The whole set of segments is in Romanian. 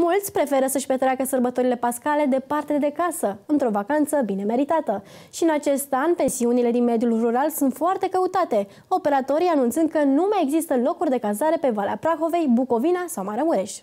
Mulți preferă să-și petreacă sărbătorile pascale departe de casă, într-o vacanță bine meritată. Și în acest an, pensiunile din mediul rural sunt foarte căutate, operatorii anunțând că nu mai există locuri de cazare pe Valea Prahovei, Bucovina sau Maramureș.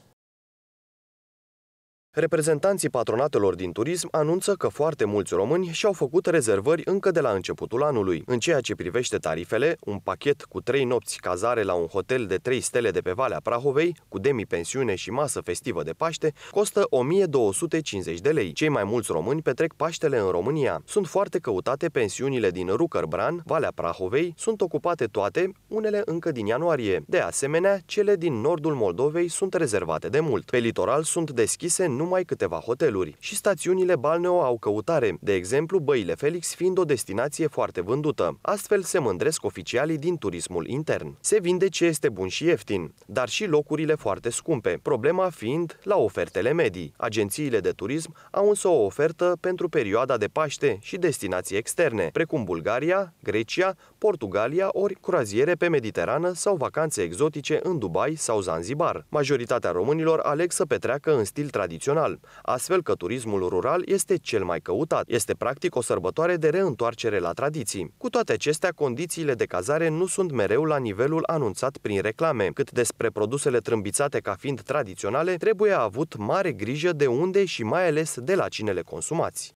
Reprezentanții patronatelor din turism anunță că foarte mulți români și-au făcut rezervări încă de la începutul anului. În ceea ce privește tarifele, un pachet cu 3 nopți cazare la un hotel de 3 stele de pe Valea Prahovei, cu demi-pensiune și masă festivă de Paște, costă 1250 de lei. Cei mai mulți români petrec Paștele în România. Sunt foarte căutate pensiunile din Rucărbran, Valea Prahovei, sunt ocupate toate, unele încă din ianuarie. De asemenea, cele din nordul Moldovei sunt rezervate de mult. Pe litoral sunt deschise numai numai câteva hoteluri și stațiunile balneo au căutare, de exemplu Băile Felix fiind o destinație foarte vândută. Astfel se mândresc oficialii din turismul intern. Se vinde ce este bun și ieftin, dar și locurile foarte scumpe, problema fiind la ofertele medii. Agențiile de turism au însă o ofertă pentru perioada de Paște și destinații externe, precum Bulgaria, Grecia, Portugalia ori croaziere pe Mediterană sau vacanțe exotice în Dubai sau Zanzibar. Majoritatea românilor aleg să petreacă în stil tradițional național, astfel că turismul rural este cel mai căutat. Este practic o sărbătoare de reîntoarcere la tradiții. Cu toate acestea, condițiile de cazare nu sunt mereu la nivelul anunțat prin reclame. Cât despre produsele trâmbițate ca fiind tradiționale, trebuie avut mare grijă de unde și mai ales de la cine le consumați.